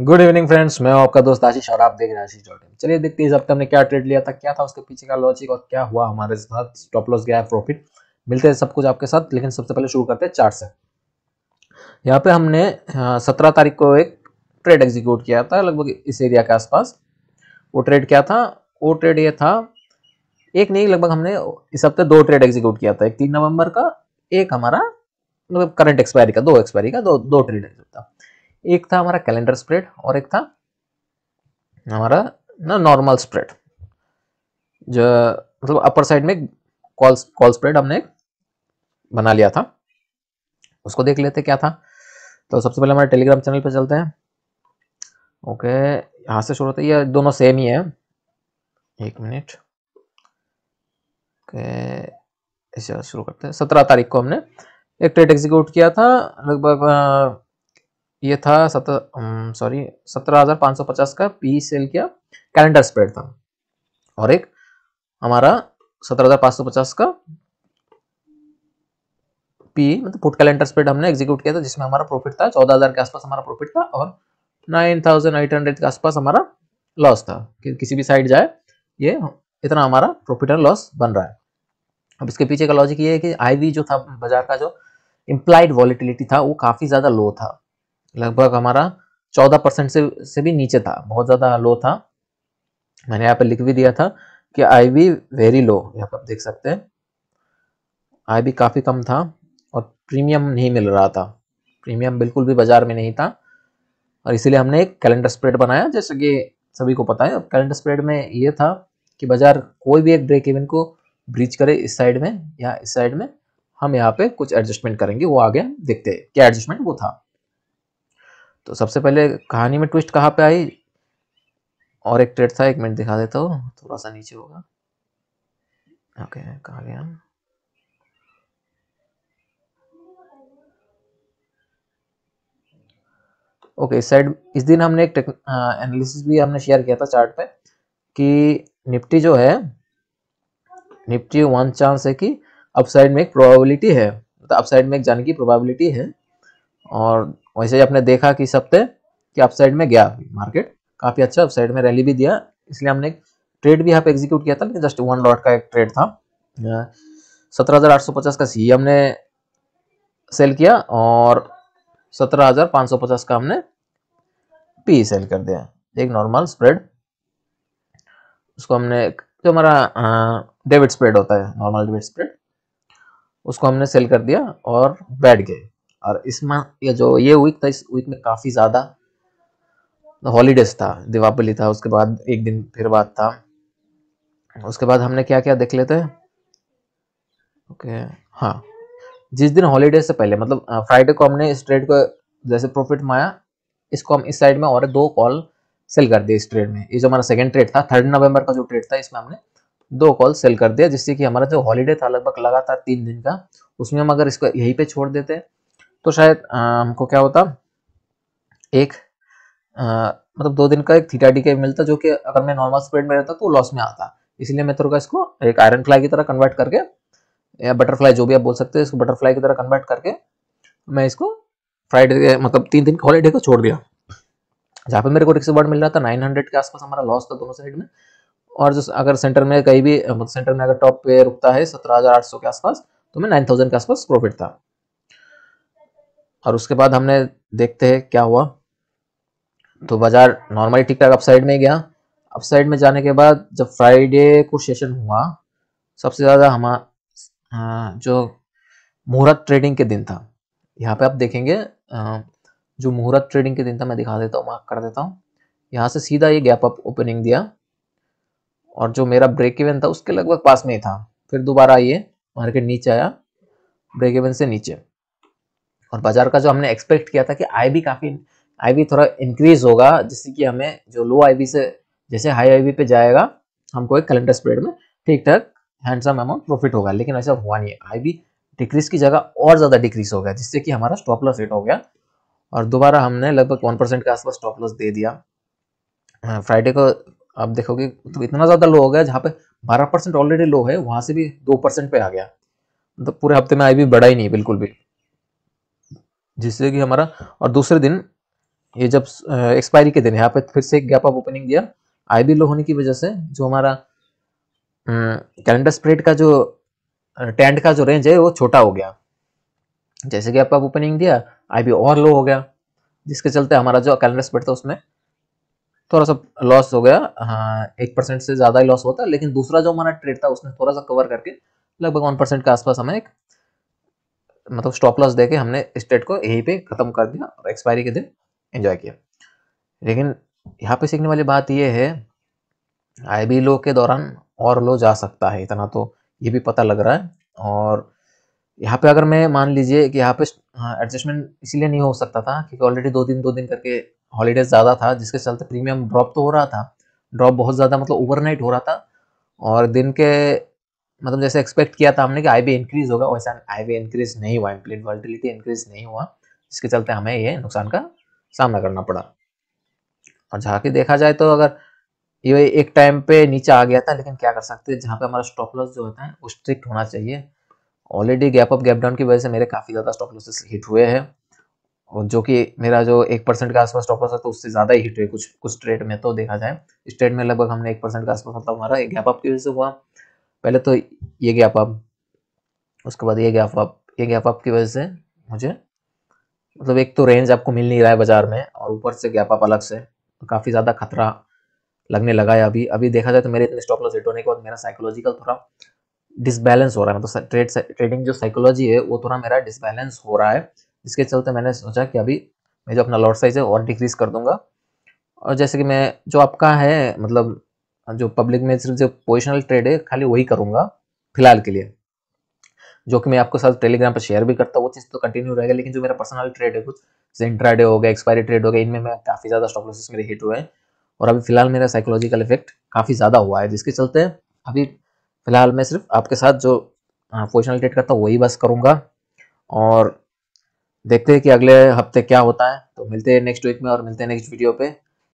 good evening friends मैं हूं आपका दोस्त आशीष और आप देख रहे हैं आशीष जॉर्डन चलिए देखते हैं इस हफ्ते हमने क्या ट्रेड लिया था क्या था उसके पीछे का लॉजिक और क्या हुआ हमारे साथ स्टॉप लॉस गया प्रॉफिट मिलते हैं सब कुछ आपके साथ लेकिन सबसे पहले शुरू करते हैं चार्ट से यहाँ पे हमने हाँ, सत्रह तारीख को एक ट्रेड एग्जीक्यूट किया था लगभग इस एरिया के आसपास वो ट्रेड क्या था वो ट्रेड ये था एक नहीं लगभग हमने इस हफ्ते दो ट्रेड एग्जीक्यूट किया था एक तीन नवंबर का एक हमारा मतलब करंट एक्सपायरी का दो एक्सपायरी का दो दो ट्रेड था एक था हमारा कैलेंडर स्प्रेड और एक था हमारा ना नॉर्मल स्प्रेड जो मतलब अपर साइड में कॉल कॉल स्प्रेड हमने बना लिया था उसको देख लेते क्या था तो सबसे पहले हमारे टेलीग्राम चैनल पर चलते हैं ओके यहाँ से शुरू होता है ये दोनों सेम ही है एक मिनट ऐसे शुरू करते हैं सत्रह तारीख को हमने एक ट्रेड एग्जीक्यूट किया था लगभग ये था सत्रह सॉरी सत्रह हज़ार पाँच सौ पचास का पी सेल e किया कैलेंडर स्प्रेड था और एक हमारा सत्रह हज़ार पाँच सौ पचास का पी e, मतलब फुट कैलेंडर स्प्रेड हमने एग्जीक्यूट किया था जिसमें हमारा प्रॉफिट था चौदह हज़ार के आसपास हमारा प्रॉफिट था और नाइन थाउजेंड एट हंड्रेड के आसपास हमारा लॉस था कि किसी भी साइड जाए ये इतना हमारा प्रॉफिट एंड लॉस बन रहा है अब इसके पीछे का लॉजिक ये है कि आई जो था बाजार का जो इम्प्लाइड वॉलिटिलिटी था वो काफ़ी ज़्यादा लो था लगभग हमारा चौदह परसेंट से से भी नीचे था बहुत ज़्यादा लो था मैंने यहाँ पर लिख भी दिया था कि आई बी वेरी लो यहाँ पर देख सकते हैं आई बी काफ़ी कम था और प्रीमियम नहीं मिल रहा था प्रीमियम बिल्कुल भी बाजार में नहीं था और इसीलिए हमने एक कैलेंडर स्प्रेड बनाया जैसे कि सभी को पता है कैलेंडर स्प्रेड में ये था कि बाजार कोई भी एक ब्रेक इवन को ब्रीच करे इस साइड में या इस साइड में हम यहाँ पे कुछ एडजस्टमेंट करेंगे वो आगे हम देखते हैं क्या एडजस्टमेंट वो था तो सबसे पहले कहानी में ट्विस्ट कहाँ पे आई और एक ट्रेड था एक मिनट दिखा देता हूँ थोड़ा सा नीचे होगा ओके कहा गया ओके इस साइड इस दिन हमने एक एनालिसिस भी हमने शेयर किया था चार्ट पे कि निफ्टी जो है निफ्टी वन चांस है कि अपसाइड में एक प्रोबेबिलिटी है मतलब अपसाइड में एक जाने की प्रोबेबिलिटी है और वैसे ही आपने देखा कि सप्ते कि अपसाइड में गया मार्केट काफ़ी अच्छा अपसाइड में रैली भी दिया इसलिए हमने एक ट्रेड भी यहाँ पे एग्जीक्यूट किया था लेकिन जस्ट वन लॉट का एक ट्रेड था सत्रह हज़ार आठ का सी e हमने सेल किया और सत्रह का हमने पी सेल कर दिया एक नॉर्मल स्प्रेड उसको हमने जो हमारा डेविड स्प्रेड होता है नॉर्मल डेविड स्प्रेड उसको हमने सेल कर दिया और बैठ गए और इसमें ये जो ये वीक था इस वीक में काफ़ी ज़्यादा हॉलीडेज था दीपावली था उसके बाद एक दिन फिर बाद था उसके बाद हमने क्या क्या देख लेते हैं ओके हाँ जिस दिन हॉलीडे से पहले मतलब फ्राइडे को हमने इस ट्रेड को जैसे प्रॉफिट माया इसको हम इस साइड में और दो कॉल सेल कर दिए इस ट्रेड में ये जो हमारा सेकंड ट्रेड था थर्ड नवंबर का जो ट्रेड था इसमें हमने दो कॉल सेल कर दिया जिससे कि हमारा जो हॉलीडे था लगभग लगातार तीन दिन का उसमें हम अगर इसको यहीं पे छोड़ देते तो शायद हमको क्या होता एक आ, मतलब दो दिन का एक थीटा डी के मिलता जो कि अगर मैं नॉर्मल स्प्रेड में रहता तो लॉस में आता इसलिए मैं थोड़ा इसको एक आयरन फ्लाई की तरह कन्वर्ट करके या बटरफ्लाई जो भी आप बोल सकते हैं इसको बटरफ्लाई की तरह कन्वर्ट करके मैं इसको फ्राइडे मतलब तीन दिन हॉलीडे को छोड़ दिया जहाँ पे मेरे को रिक्स वर्ड मिल रहा था 900 के आसपास हमारा लॉस था दोनों साइड में और जो अगर सेंटर में कहीं भी सेंटर मतलब में अगर टॉप पे रुकता है सत्रह हजार आठ सौ के आसपास तो मैं नाइन थाउजेंड के आसपास प्रॉफिट था और उसके बाद हमने देखते हैं क्या हुआ तो बाजार नॉर्मली ठीक ठाक अपसाइड में गया अपसाइड में जाने के बाद जब फ्राइडे को सेशन हुआ सबसे ज़्यादा हम जो मुहूर्त ट्रेडिंग के दिन था यहाँ पे आप देखेंगे जो मुहूर्त ट्रेडिंग के दिन था मैं दिखा देता हूँ मार्क कर देता हूँ यहाँ से सीधा ये गैप अप ओपनिंग दिया और जो मेरा ब्रेक इवन था उसके लगभग पास में ही था फिर दोबारा ये मार्केट नीचे आया ब्रेक इवन से नीचे और बाजार का जो हमने एक्सपेक्ट किया था कि आई भी काफ़ी आई भी थोड़ा इंक्रीज होगा जिससे कि हमें जो लो आई से जैसे हाई आई पे जाएगा हमको एक कैलेंडर स्प्रेड में ठीक ठाक हैंडसम अमाउंट प्रॉफिट होगा लेकिन ऐसा हुआ नहीं आई भी डिक्रीज की जगह और ज़्यादा डिक्रीज हो गया जिससे कि हमारा स्टॉप लॉस हिट हो गया और दोबारा हमने लगभग वन परसेंट के आसपास स्टॉप लॉस दे दिया फ्राइडे हाँ, को आप देखोगे तो इतना ज़्यादा लो हो गया जहाँ पे बारह परसेंट ऑलरेडी लो है वहां से भी दो परसेंट पे आ गया तो पूरे हफ्ते में आई भी बढ़ा ही नहीं बिल्कुल भी जिससे कि हमारा और दूसरे दिन ये जब एक्सपायरी के दिन यहाँ पे फिर से एक गैप ऑफ ओपनिंग दिया आई भी लो होने की वजह से जो हमारा कैलेंडर स्प्रेड का जो टेंट का जो रेंज है वो छोटा हो गया जैसे कि आप ओपनिंग दिया आई भी और लो हो गया जिसके चलते हमारा जो कैलेंडर स्प्रेड था उसमें थोड़ा सा लॉस हो गया हाँ, एक परसेंट से ज़्यादा ही लॉस होता था लेकिन दूसरा जो हमारा ट्रेड था उसने थोड़ा सा कवर करके लगभग वन परसेंट के आसपास हमें एक मतलब स्टॉप लॉस देके हमने इस ट्रेड को यहीं पे ख़त्म कर दिया और एक्सपायरी के दिन एंजॉय किया लेकिन यहाँ पे सीखने वाली बात यह है आई बी लो के दौरान और लो जा सकता है इतना तो ये भी पता लग रहा है और यहाँ पे अगर मैं मान लीजिए कि यहाँ पे एडजस्टमेंट हाँ, इसीलिए नहीं हो सकता था क्योंकि ऑलरेडी दो दिन दो दिन करके हॉलीडेज ज़्यादा था जिसके चलते प्रीमियम ड्रॉप तो हो रहा था ड्रॉप बहुत ज़्यादा मतलब ओवरनाइट हो रहा था और दिन के मतलब जैसे एक्सपेक्ट किया था हमने कि आई इंक्रीज होगा वैसा आई बी इंक्रीज नहीं हुआ इम्प्लीट वॉल्टिलिटी इंक्रीज नहीं हुआ जिसके चलते हमें ये नुकसान का सामना करना पड़ा और जहाँ की देखा जाए तो अगर ये एक टाइम पे नीचे आ गया था लेकिन क्या कर सकते हैं जहाँ पे हमारा स्टॉप लॉस जो होता है वो स्ट्रिक्ट होना चाहिए already gap up gap down की वजह से मेरे काफ़ी ज़्यादा स्टॉप लॉसेस हिट हुए हैं और जो कि मेरा जो एक परसेंट के आसपास स्टॉप लॉस था तो उससे ज़्यादा ही हिट हुए कुछ कुछ ट्रेड में तो देखा जाए इस ट्रेड में लगभग हमने एक परसेंट के आसपास मतलब हमारा एक गैप अप की वजह से हुआ पहले तो ये गैप अप उसके बाद ये गैप अप ये गैप अप की वजह से मुझे मतलब एक तो रेंज आपको मिल नहीं रहा है बाजार में और ऊपर से गैप अप अलग से तो काफ़ी ज़्यादा खतरा लगने लगा है अभी अभी देखा जाए तो मेरे इतने स्टॉप लॉस हिट होने के बाद मेरा साइकोलॉजिकल थोड़ा डिसबैलेंस हो रहा है मतलब ट्रेड ट्रेडिंग जो साइकोलॉजी है वो थोड़ा मेरा डिसबैलेंस हो रहा है इसके चलते मैंने सोचा कि अभी मैं जो अपना लॉट साइज है और डिक्रीज कर दूंगा और जैसे कि मैं जो आपका है मतलब जो पब्लिक में सिर्फ जो पोजिशनल ट्रेड है खाली वही करूंगा फिलहाल के लिए जो कि मैं आपके साथ टेलीग्राम पर शेयर भी करता हूँ वो चीज़ तो कंटिन्यू रहेगा लेकिन जो मेरा पर्सनल ट्रेड है कुछ जैसे इंट्राडे हो गया एक्सपायरी ट्रेड हो गया इनमें मैं काफ़ी ज़्यादा स्टॉक लॉसेस मेरे हिट हुए हैं और अभी फिलहाल मेरा साइकोलॉजिकल इफेक्ट काफ़ी ज़्यादा हुआ है जिसके चलते अभी फिलहाल मैं सिर्फ आपके साथ जो पोजिशनल हाँ, ट्रेड करता हूँ वही बस करूँगा और देखते हैं कि अगले हफ्ते क्या होता है तो मिलते हैं नेक्स्ट वीक में और मिलते हैं नेक्स्ट वीडियो पे